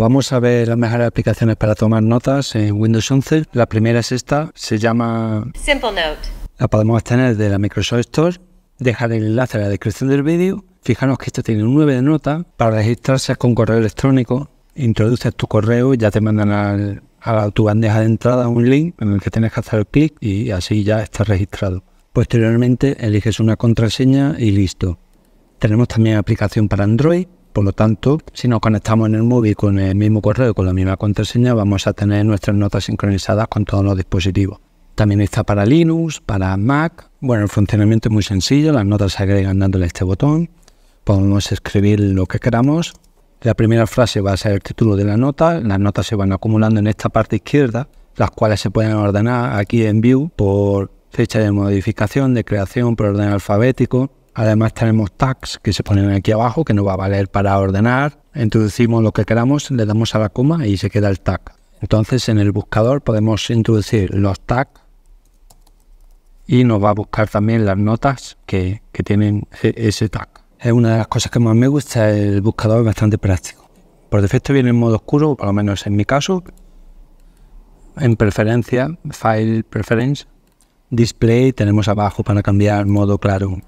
Vamos a ver las mejores aplicaciones para tomar notas en Windows 11. La primera es esta, se llama Simple Note. La podemos obtener de la Microsoft Store. Dejaré el enlace en la descripción del vídeo. Fijaros que esto tiene un 9 de nota. Para registrarse con correo electrónico, introduces tu correo y ya te mandan a tu bandeja de entrada un link en el que tienes que hacer clic y así ya estás registrado. Posteriormente eliges una contraseña y listo. Tenemos también aplicación para Android por lo tanto, si nos conectamos en el móvil con el mismo correo, y con la misma contraseña, vamos a tener nuestras notas sincronizadas con todos los dispositivos. También está para Linux, para Mac. Bueno, el funcionamiento es muy sencillo, las notas se agregan dándole este botón. Podemos escribir lo que queramos. La primera frase va a ser el título de la nota. Las notas se van acumulando en esta parte izquierda, las cuales se pueden ordenar aquí en View por fecha de modificación, de creación, por orden alfabético. Además tenemos tags que se ponen aquí abajo que nos va a valer para ordenar. Introducimos lo que queramos, le damos a la coma y se queda el tag. Entonces en el buscador podemos introducir los tags y nos va a buscar también las notas que, tienen e-, ese tag. Es una de las cosas que más me gusta, el buscador es bastante práctico. Por defecto viene en modo oscuro, por lo menos en mi caso. En preferencia, File Preference, Display, tenemos abajo para cambiar modo claro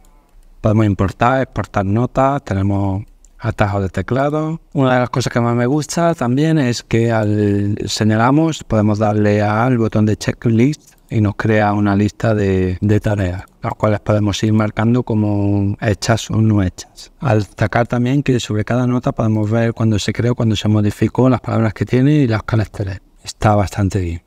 Podemos importar, exportar notas, tenemos atajos de teclado. Una de las cosas que más me gusta también es que al señalamos podemos darle al botón de checklist y nos crea una lista de, tareas, las cuales podemos ir marcando como hechas o no hechas. Al destacar también que sobre cada nota podemos ver cuando se creó, cuando se modificó, las palabras que tiene y los caracteres. Está bastante bien.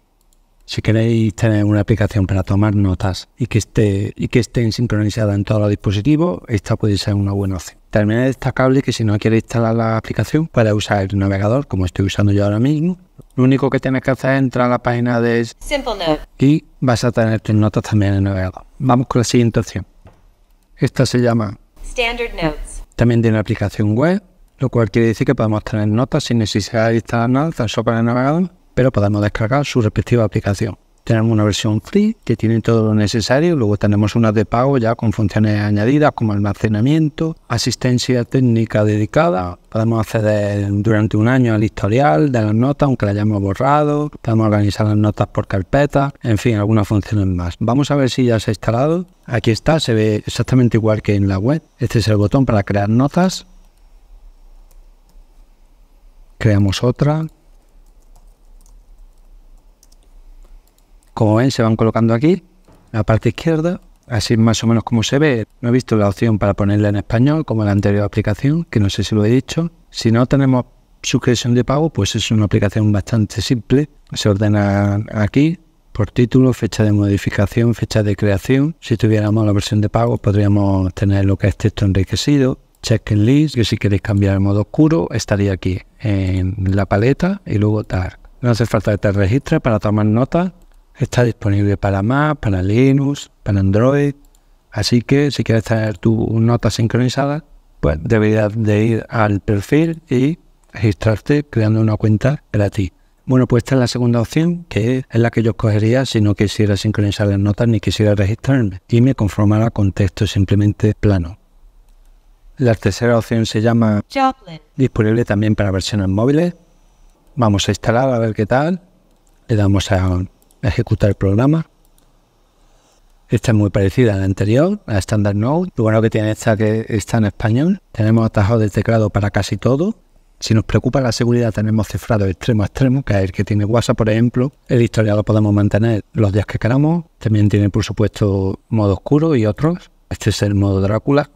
Si queréis tener una aplicación para tomar notas y que esté y que estén sincronizadas en todos los dispositivos, esta puede ser una buena opción. También es destacable que si no quieres instalar la aplicación, puedes usar el navegador, como estoy usando yo ahora mismo. Lo único que tienes que hacer es entrar a la página de SimpleNote y vas a tener tus notas también en el navegador. Vamos con la siguiente opción. Esta se llama Standard Notes. También tiene una aplicación web, lo cual quiere decir que podemos tener notas sin necesidad de instalar nada, tan solo para el navegador pero podemos descargar su respectiva aplicación. Tenemos una versión free que tiene todo lo necesario, luego tenemos una de pago ya con funciones añadidas como almacenamiento, asistencia técnica dedicada, podemos acceder durante un año al historial de las notas, aunque las hayamos borrado, podemos organizar las notas por carpeta, en fin, algunas funciones más. Vamos a ver si ya se ha instalado. Aquí está, se ve exactamente igual que en la web. Este es el botón para crear notas. Creamos otra. Como ven, se van colocando aquí, la parte izquierda, así más o menos como se ve. No he visto la opción para ponerla en español, como en la anterior aplicación, que no sé si lo he dicho. Si no tenemos suscripción de pago, pues es una aplicación bastante simple. Se ordena aquí por título, fecha de modificación, fecha de creación. Si tuviéramos la versión de pago, podríamos tener lo que es texto enriquecido, check list que si queréis cambiar el modo oscuro, estaría aquí en la paleta y luego dar. No hace falta que te registres para tomar nota Está disponible para Mac, para Linux, para Android. Así que si quieres tener tu nota sincronizada, pues deberías de ir al perfil y registrarte creando una cuenta gratis. Bueno, pues esta es la segunda opción, que es la que yo escogería si no quisiera sincronizar las notas ni quisiera registrarme y me conformara con texto simplemente plano. La tercera opción se llama disponible también para versiones móviles. Vamos a instalar a ver qué tal. Le damos a ejecutar el programa. Esta es muy parecida al anterior, a Standard node. Lo bueno que tiene esta que está en español. Tenemos atajos de teclado para casi todo. Si nos preocupa la seguridad, tenemos cifrado extremo a extremo, que es el que tiene WhatsApp, por ejemplo. El historial lo podemos mantener los días que queramos. También tiene, por supuesto, modo oscuro y otros. Este es el modo Drácula,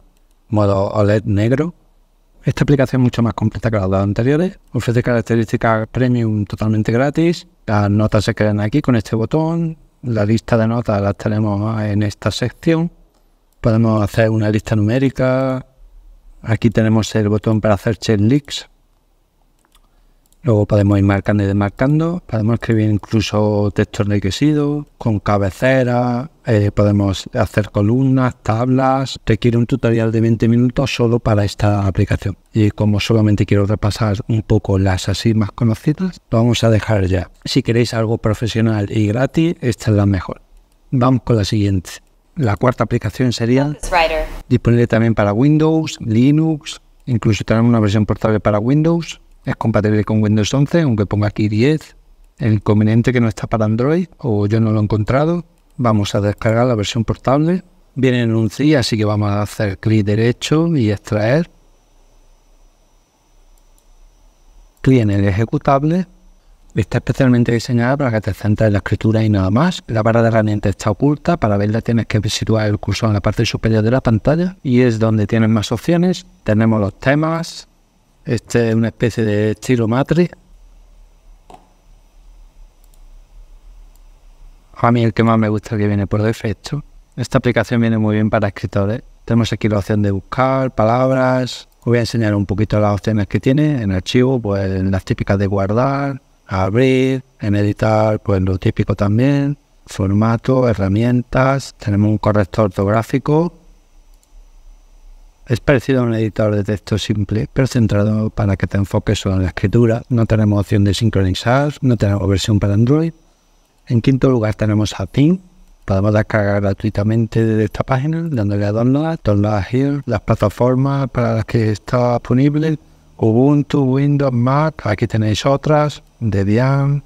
modo OLED negro, esta aplicación es mucho más completa que las dos anteriores, ofrece características premium totalmente gratis, las notas se crean aquí con este botón, la lista de notas las tenemos en esta sección, podemos hacer una lista numérica, aquí tenemos el botón para hacer checklists Luego podemos ir marcando y desmarcando, podemos escribir incluso textos enriquecidos, con cabecera, eh, podemos hacer columnas, tablas. Requiere un tutorial de 20 minutos solo para esta aplicación. Y como solamente quiero repasar un poco las así más conocidas, lo vamos a dejar ya. Si queréis algo profesional y gratis, esta es la mejor. Vamos con la siguiente. La cuarta aplicación sería disponible también para Windows, Linux, incluso tenemos una versión portable para Windows es compatible con Windows 11, aunque ponga aquí 10. El inconveniente que no está para Android, o yo no lo he encontrado. Vamos a descargar la versión portable. Viene en un zip, así que vamos a hacer clic derecho y extraer. Clic en el ejecutable. Está especialmente diseñada para que te centres en la escritura y nada más. La barra de herramientas está oculta, para verla tienes que situar el cursor en la parte superior de la pantalla y es donde tienes más opciones. Tenemos los temas, este es una especie de estilo matriz. A mí el que más me gusta el que viene por defecto. Esta aplicación viene muy bien para escritores. Tenemos aquí la opción de buscar palabras. Os voy a enseñar un poquito las opciones que tiene en archivo, pues las típicas de guardar, abrir, en editar, pues lo típico también, formato, herramientas, tenemos un corrector ortográfico, es parecido a un editor de texto simple, pero centrado para que te enfoques solo en la escritura. No tenemos opción de sincronizar, no tenemos versión para Android. En quinto lugar tenemos Atin. Podemos descargar gratuitamente de esta página dándole a Download, Download Here, las plataformas para las que está disponible, Ubuntu, Windows, Mac, aquí tenéis otras, Debian,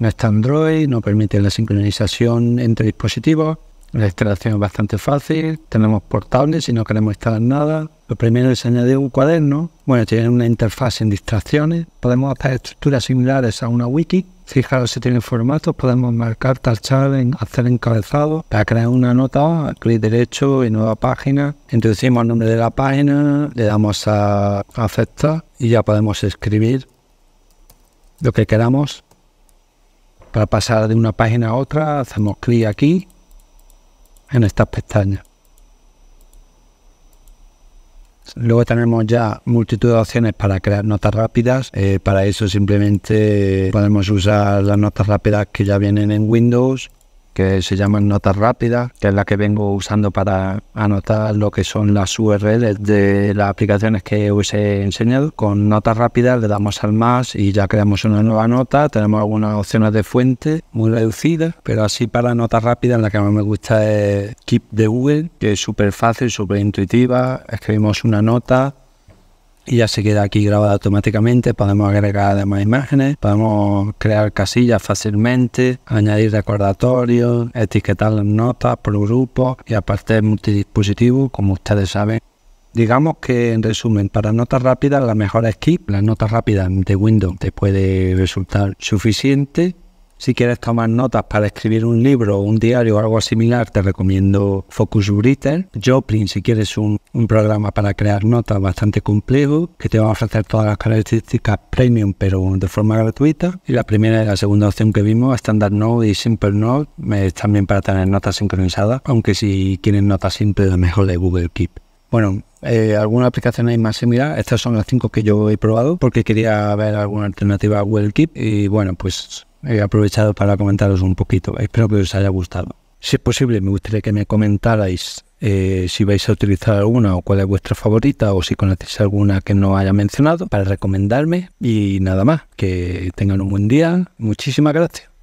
no está Android, no permite la sincronización entre dispositivos. La instalación es bastante fácil, tenemos portables si no queremos instalar nada. Lo primero es añadir un cuaderno. Bueno, tiene una interfaz en distracciones. Podemos hacer estructuras similares a una wiki. Fijaros si tiene formatos, podemos marcar, tachar, hacer encabezado. Para crear una nota, clic derecho y nueva página. Introducimos el nombre de la página, le damos a aceptar y ya podemos escribir lo que queramos. Para pasar de una página a otra, hacemos clic aquí en estas pestañas. Luego tenemos ya multitud de opciones para crear notas rápidas. Eh, para eso simplemente podemos usar las notas rápidas que ya vienen en Windows que se llaman notas rápidas, que es la que vengo usando para anotar lo que son las URLs de las aplicaciones que os he enseñado. Con notas rápidas le damos al más y ya creamos una nueva nota. Tenemos algunas opciones de fuente muy reducidas, pero así para notas rápidas la que más me gusta es Keep de Google, que es súper fácil, súper intuitiva. Escribimos una nota, y ya se queda aquí grabada automáticamente. Podemos agregar además imágenes, podemos crear casillas fácilmente, añadir recordatorios, etiquetar las notas por grupo y aparte multidispositivo, como ustedes saben. Digamos que en resumen, para notas rápidas la mejor es que Las notas rápidas de Windows te puede resultar suficiente si quieres tomar notas para escribir un libro, un diario o algo similar, te recomiendo Focus Writer. Joplin, si quieres un, un programa para crear notas bastante complejo, que te va a ofrecer todas las características premium, pero de forma gratuita. Y la primera y la segunda opción que vimos, Standard Note y Simple Note, también para tener notas sincronizadas, aunque si quieres notas simples, lo mejor de Google Keep. Bueno, eh, algunas aplicaciones más similar, Estas son las cinco que yo he probado porque quería ver alguna alternativa a Google Keep. Y bueno, pues he aprovechado para comentaros un poquito. Espero que os haya gustado. Si es posible, me gustaría que me comentarais eh, si vais a utilizar alguna o cuál es vuestra favorita o si conocéis alguna que no haya mencionado para recomendarme y nada más. Que tengan un buen día. Muchísimas gracias.